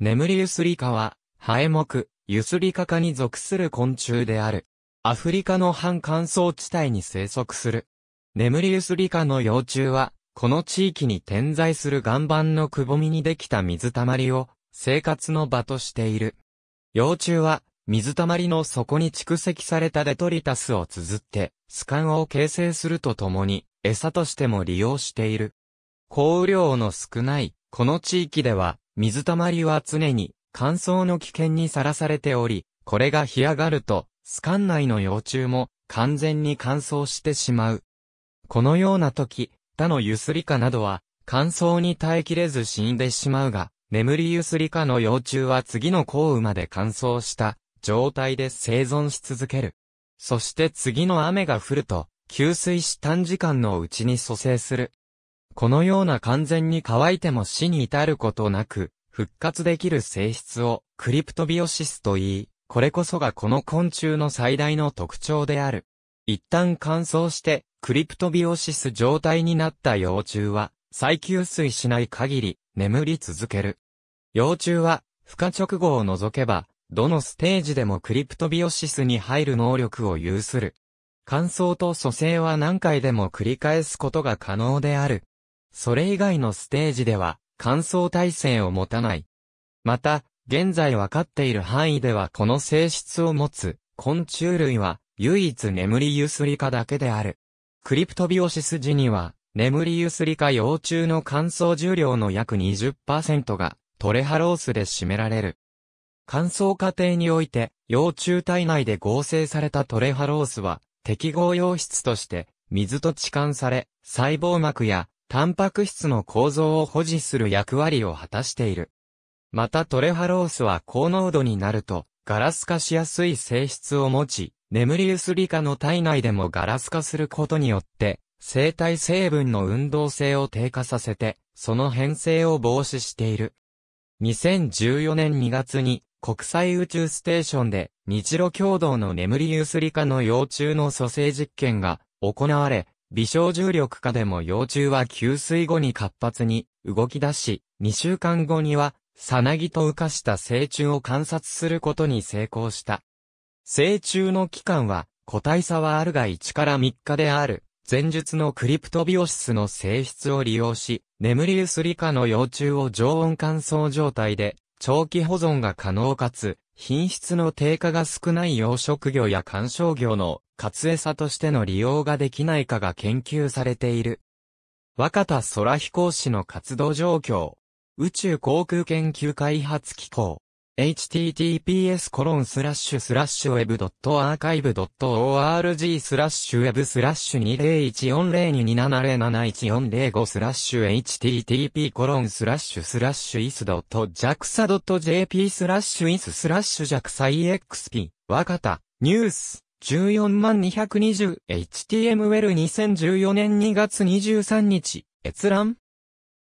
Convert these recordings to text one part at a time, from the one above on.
眠りユスリカは、ハエ目、ユスリカ科に属する昆虫である。アフリカの半乾燥地帯に生息する。眠りユスリカの幼虫は、この地域に点在する岩盤のくぼみにできた水たまりを、生活の場としている。幼虫は、水たまりの底に蓄積されたデトリタスを綴って、スカンを形成するとともに、餌としても利用している。降雨量の少ない、この地域では、水たまりは常に乾燥の危険にさらされており、これが干上がると、スカン内の幼虫も完全に乾燥してしまう。このような時、他のユスリカなどは乾燥に耐えきれず死んでしまうが、眠りユスリカの幼虫は次の降雨まで乾燥した状態で生存し続ける。そして次の雨が降ると、吸水し短時間のうちに蘇生する。このような完全に乾いても死に至ることなく、復活できる性質をクリプトビオシスと言い、これこそがこの昆虫の最大の特徴である。一旦乾燥してクリプトビオシス状態になった幼虫は再吸水しない限り眠り続ける。幼虫は孵化直後を除けば、どのステージでもクリプトビオシスに入る能力を有する。乾燥と蘇生は何回でも繰り返すことが可能である。それ以外のステージでは、乾燥耐性を持たない。また、現在わかっている範囲ではこの性質を持つ、昆虫類は、唯一眠りゆすりかだけである。クリプトビオシス時には、眠りゆすりか幼虫の乾燥重量の約20%が、トレハロースで占められる。乾燥過程において、幼虫体内で合成されたトレハロースは、適合溶質として、水と置換され、細胞膜やタンパク質の構造を保持する役割を果たしている。またトレハロースは高濃度になると、ガラス化しやすい性質を持ち、眠りゆすりリの体内でもガラス化することによって、生体成分の運動性を低下させて、その変性を防止している。2014年2月に、国際宇宙ステーションで、日露共同の眠りゆすスリカの幼虫の蘇生実験が行われ、微小重力下でも幼虫は吸水後に活発に動き出し、2週間後には、さなぎと浮かした成虫を観察することに成功した。成虫の期間は、個体差はあるが1から3日である。前述のクリプトビオシスの性質を利用し、眠りゆすり下の幼虫を常温乾燥状態で、長期保存が可能かつ、品質の低下が少ない養殖魚や観賞魚の活餌としての利用ができないかが研究されている。若田空飛行士の活動状況。宇宙航空研究開発機構。https コロンスラッシュスラッシュ web.archive.org スラッシュ web スラッシュ20140227071405スラッシュ http コロンスラッシュスラッシュ is.jaxa.jp スラッシュ is スラッシュ jaxixp 若田ニュース 14220HTML2014 年2月23日、閲覧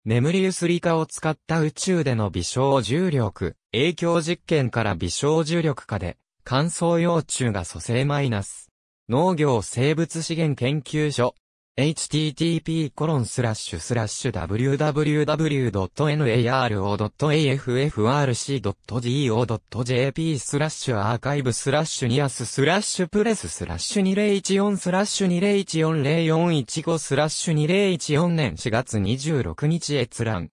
眠り薄り化を使った宇宙での微小重力、影響実験から微小重力化で、乾燥幼虫が蘇生マイナス。農業生物資源研究所、http://www.naro.affrc.go.jp スラッシュアーカイブスラッシュニアススラッシュプレススラッシュ2014スラッシュ20140415スラッシュ2014年4月26日閲覧。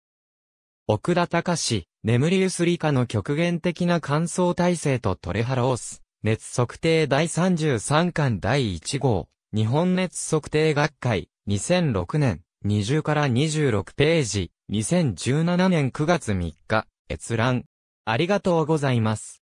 奥田隆、眠りゆすりかの極限的な感想体制とトレハロース、熱測定第33巻第1号。日本熱測定学会、2006年、20から26ページ、2017年9月3日、閲覧。ありがとうございます。